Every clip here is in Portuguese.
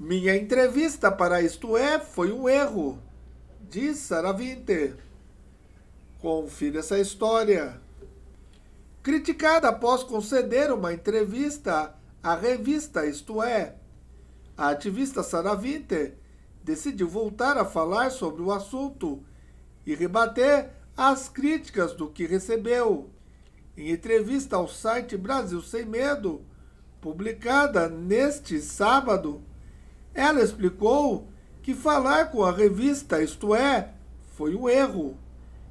Minha entrevista para Isto É foi um erro, diz Sara Winter. Confira essa história. Criticada após conceder uma entrevista à revista Isto É, a ativista Sara Winter decidiu voltar a falar sobre o assunto e rebater as críticas do que recebeu. Em entrevista ao site Brasil Sem Medo, publicada neste sábado, ela explicou que falar com a revista, isto é, foi um erro,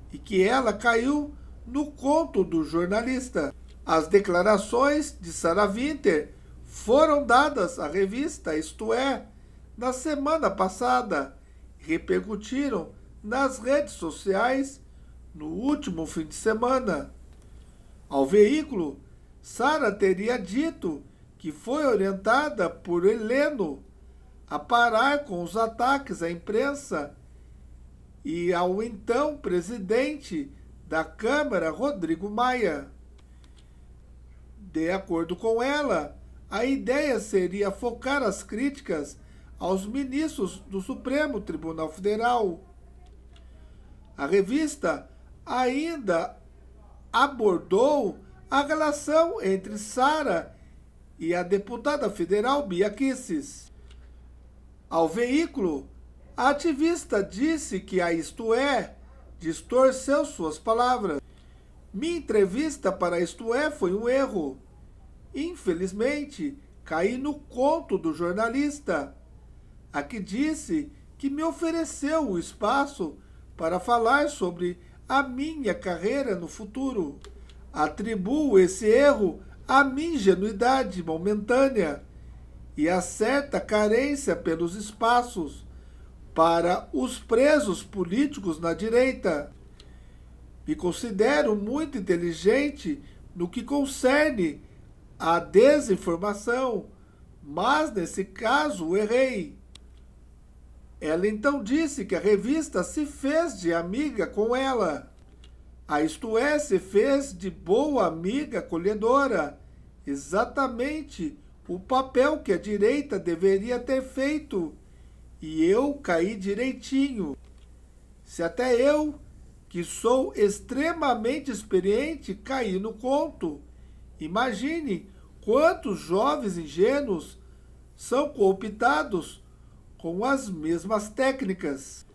e que ela caiu no conto do jornalista. As declarações de Sarah Winter foram dadas à revista, isto é, na semana passada, repercutiram nas redes sociais no último fim de semana. Ao veículo, Sara teria dito que foi orientada por Heleno a parar com os ataques à imprensa e ao então presidente da Câmara, Rodrigo Maia. De acordo com ela, a ideia seria focar as críticas aos ministros do Supremo Tribunal Federal. A revista ainda abordou a relação entre Sara e a deputada federal Bia Kisses. Ao veículo, a ativista disse que a Isto É distorceu suas palavras. Minha entrevista para Isto É foi um erro. Infelizmente, caí no conto do jornalista, a que disse que me ofereceu o espaço para falar sobre a minha carreira no futuro. Atribuo esse erro à minha ingenuidade momentânea e a certa carência pelos espaços para os presos políticos na direita. Me considero muito inteligente no que concerne à desinformação, mas nesse caso errei. Ela então disse que a revista se fez de amiga com ela. A ah, isto é, se fez de boa amiga acolhedora, exatamente o papel que a direita deveria ter feito, e eu caí direitinho. Se até eu, que sou extremamente experiente, caí no conto, imagine quantos jovens ingênuos são cooptados com as mesmas técnicas.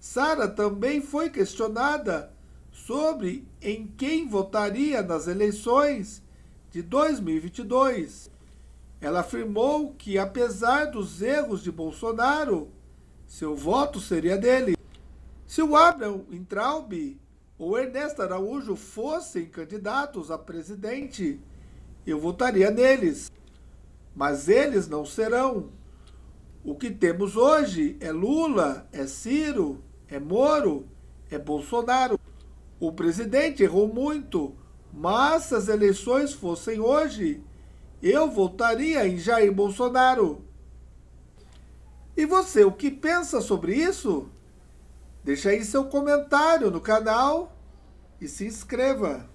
Sara também foi questionada sobre em quem votaria nas eleições de 2022. Ela afirmou que, apesar dos erros de Bolsonaro, seu voto seria dele. Se o Abraham Intraub ou Ernesto Araújo fossem candidatos a presidente, eu votaria neles. Mas eles não serão. O que temos hoje é Lula, é Ciro, é Moro, é Bolsonaro. O presidente errou muito, mas se as eleições fossem hoje, eu votaria em Jair Bolsonaro. E você, o que pensa sobre isso? Deixe aí seu comentário no canal e se inscreva.